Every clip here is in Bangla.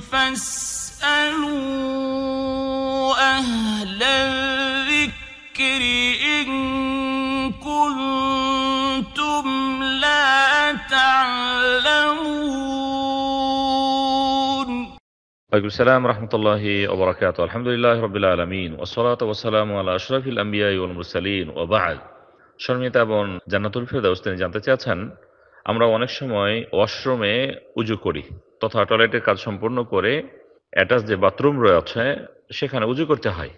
فاسألوا أهل الذكر إن كنتم لا تعلمون عليكم السلام ورحمة الله وبركاته الحمد لله رب العالمين والصلاة والسلام على أشرف الأنبياء والمرسلين وبعد شرمي تابون جنة الفردوس তিনি জানতে আমরা অনেক সময় ওয়াশরুমে উজু করি তথা টয়লেটের কাজ সম্পূর্ণ করে অ্যাটাচ যে বাথরুম রয়েছে সেখানে উজু করতে হয়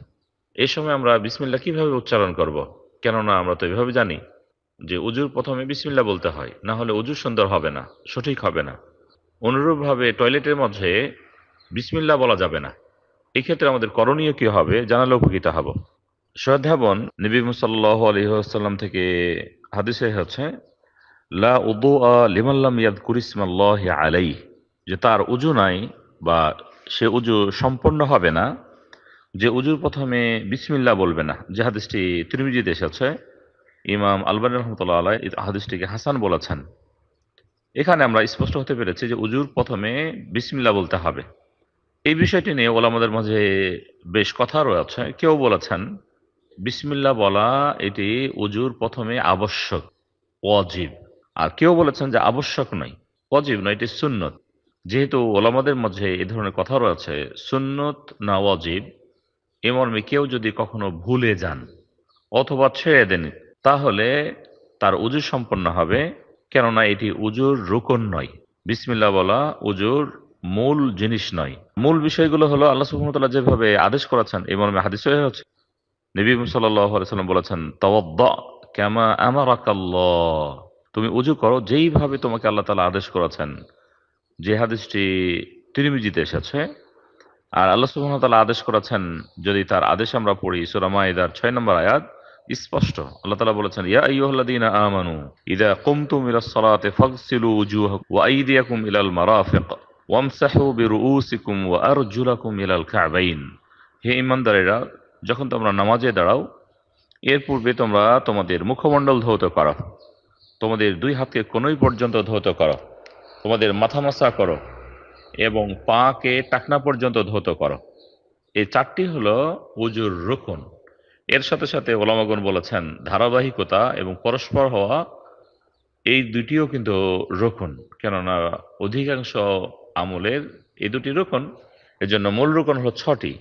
এই সময় আমরা বিসমিল্লা কিভাবে উচ্চারণ করব। কেননা আমরা তো এভাবে জানি যে উজুর প্রথমে বিসমিল্লা বলতে হয় না হলে উজু সুন্দর হবে না সঠিক হবে না অনুরূপভাবে টয়লেটের মধ্যে বিসমিল্লা বলা যাবে না এক্ষেত্রে আমাদের করণীয় কী হবে জানালে উপকৃত হব সহ্যাবন নবী মুসাল্লাহ আলহিহাসাল্লাম থেকে হাদিসে হচ্ছে লা আলাই যে তার উজু নাই বা সে উজু সম্পন্ন হবে না যে উজুর প্রথমে বিসমিল্লা বলবে না যে হাদিসটি তিরমিজিতে এসেছে ইমাম আলবানী রহমতুল্লাহ আলাই হাদিসটিকে হাসান বলেছেন এখানে আমরা স্পষ্ট হতে পেরেছি যে উজুর প্রথমে বিসমিল্লা বলতে হবে এই বিষয়টি নিয়ে ওলামাদের মাঝে বেশ কথা রয়েছে কেউ বলেছেন বিসমিল্লা বলা এটি উজুর প্রথমে আবশ্যক অজীব আর কেউ বলেছেন যে আবশ্যক নয় অজীব নয় এটি সুন্নত যেহেতু ওলামাদের মধ্যে এ ধরনের কথা রয়েছে সুন্নত না অজীব এ মর্মে কেউ যদি কখনো ভুলে যান অথবা ছেড়ে দেন তাহলে তার উজু সম্পন্ন হবে কেননা এটি উজুর রুকন নয় বিসমিল্লা বলা উজুর মূল জিনিস নয় মূল বিষয়গুলো হলো আল্লাহ সুহামতাল্লাহ যেভাবে আদেশ করেছেন এ মর্মে হাদিস হয়ে হচ্ছে নবী সাল্লাহ সাল্লাম বলেছেন তবদ্দ কেমা আমার আকাল্লা তুমি উজু করো যেইভাবে তোমাকে আল্লাহ তালা আদেশ করেছেন যে হাদিসটি তিরিমিজিতে এসেছে আর আল্লাহ সুবহান তালা আদেশ করেছেন যদি তার আদেশ আমরা পড়ি সুরামাইদার ছয় নম্বর আয়াত স্পষ্ট আল্লাহ তালা বলেছেন ইয়া আইয়ুহাল্লাযীনা আমানু ইদা কুমতুম ইলাস সালাতি ফাগসিলু উজুহাকুম ওয়া আইদিয়াকুম ইলাল মারাফিক ওয়ামসাহু বিরুউসিকুম ওয়া আরজুলাকুম ইলাল কাবাইন হে ইমানদারেরা যখন তোমরা নামাজে দাঁড়াও এর পূর্বে তোমরা তোমাদের মুখমণ্ডল ধৌত পারো তোমাদের দুই হাতকে কোনোই পর্যন্ত ধৌত করো তোমাদের মাথা মশা করো এবং পাকে টাকনা পর্যন্ত ধৌত করো এই চারটি হলো উজুর রুকুন এর সাথে সাথে ওলামাগণ বলেছেন ধারাবাহিকতা এবং পরস্পর হওয়া এই দুটিও কিন্তু রোকন কেননা অধিকাংশ আমলের এই দুটি রোকন জন্য মূল রোকন হলো ছটি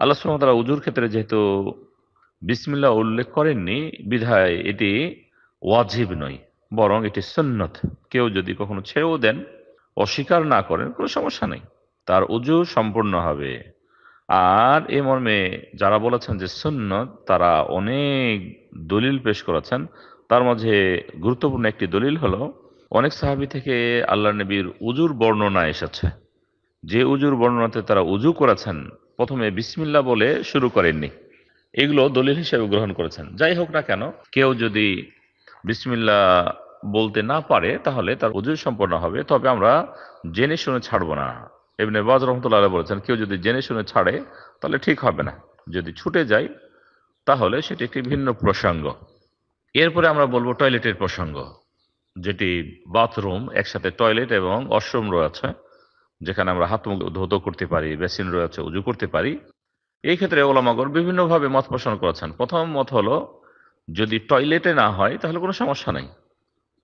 আল্লাহ সুমতলা উজুর ক্ষেত্রে যেহেতু বিসমিল্লা উল্লেখ করেননি বিধায় এটি ওয়াজিব নয় বরং এটি সন্ন্যত কেউ যদি কখনো ছেড়েও দেন অস্বীকার না করেন কোনো সমস্যা নেই তার উজু সম্পূর্ণ হবে আর এ মর্মে যারা বলেছেন যে সুন্নত তারা অনেক দলিল পেশ করেছেন তার মাঝে গুরুত্বপূর্ণ একটি দলিল হলো অনেক সাহাবি থেকে আল্লাহ নবীর উজুর বর্ণনা এসেছে যে উজুর বর্ণনাতে তারা উজু করেছেন প্রথমে বিসমিল্লা বলে শুরু করেননি এগুলো দলিল হিসেবে গ্রহণ করেছেন যাই হোক না কেন কেউ যদি বিসমিল্লা বলতে না পারে তাহলে তার অজু সম্পন্ন হবে তবে আমরা জেনে শুনে ছাড়বো না এমনি বাজ রহমতুল্লাহ বলেছেন কেউ যদি জেনে শুনে ছাড়ে তাহলে ঠিক হবে না যদি ছুটে যায় তাহলে সেটি একটি ভিন্ন প্রসঙ্গ এরপরে আমরা বলবো টয়লেটের প্রসঙ্গ যেটি বাথরুম একসাথে টয়লেট এবং অশ্রম রয়েছে যেখানে আমরা হাত মুখ ধৌত করতে পারি বেসিন রয়েছে উজু করতে পারি এই ক্ষেত্রে ওলামাগর বিভিন্নভাবে মত পোষণ করেছেন প্রথম মত হলো যদি টয়লেটে না হয় তাহলে কোনো সমস্যা নাই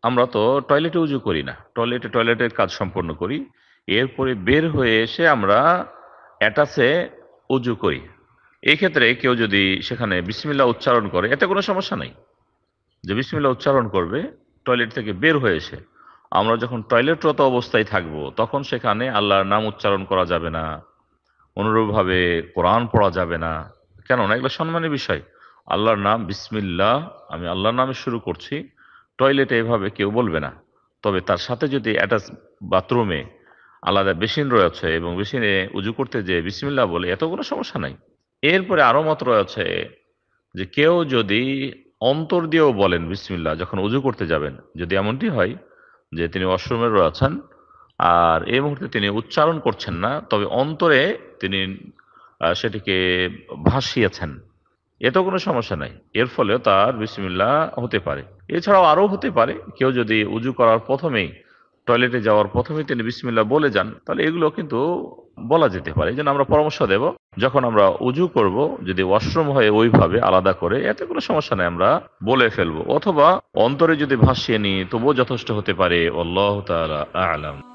আমরা তো টয়লেটে উজু করি না টয়লেটে টয়লেটের কাজ সম্পন্ন করি এরপরে বের হয়ে এসে আমরা অ্যাটাচে উজু করি এই ক্ষেত্রে কেউ যদি সেখানে বিসমিল্লা উচ্চারণ করে এতে কোনো সমস্যা নাই যে বিসমিল্লা উচ্চারণ করবে টয়লেট থেকে বের হয়ে এসে আমরা যখন টয়লেটরত অবস্থায় থাকব তখন সেখানে আল্লাহর নাম উচ্চারণ করা যাবে না অনুরূপভাবে কোরআন পড়া যাবে না কেননা এগুলো সম্মানের বিষয় আল্লাহর নাম বিসমিল্লা আমি আল্লাহর নামে শুরু করছি টয়লেটে এভাবে কেউ বলবে না তবে তার সাথে যদি অ্যাটাচ বাথরুমে আলাদা বেসিন রয়েছে এবং বেসিনে উজু করতে যে বিসমিল্লা বলে এত কোনো সমস্যা নাই এরপরে আরও মত রয়েছে যে কেউ যদি অন্তর দিয়েও বলেন বিসমিল্লা যখন উজু করতে যাবেন যদি এমনটি হয় যে তিনি ওয়াশরুমে রয়েছেন আর এই মুহূর্তে তিনি উচ্চারণ করছেন না তবে অন্তরে তিনি সেটিকে ভাসিয়েছেন এতে কোনো সমস্যা নাই এর ফলেও তার বিসমিল্লা হতে পারে এছাড়াও আরও হতে পারে কেউ যদি উজু করার প্রথমেই টয়লেটে যাওয়ার প্রথমেই তিনি বিসমিল্লা বলে যান তাহলে এগুলো কিন্তু বলা যেতে পারে যেন আমরা পরামর্শ দেব যখন আমরা উজু করব যদি ওয়াশরুম হয়ে ওইভাবে আলাদা করে এতে কোনো সমস্যা নেই আমরা বলে ফেলবো অথবা অন্তরে যদি ভাসিয়ে নিই তবুও যথেষ্ট হতে পারে আল্লাহ তালা আলাম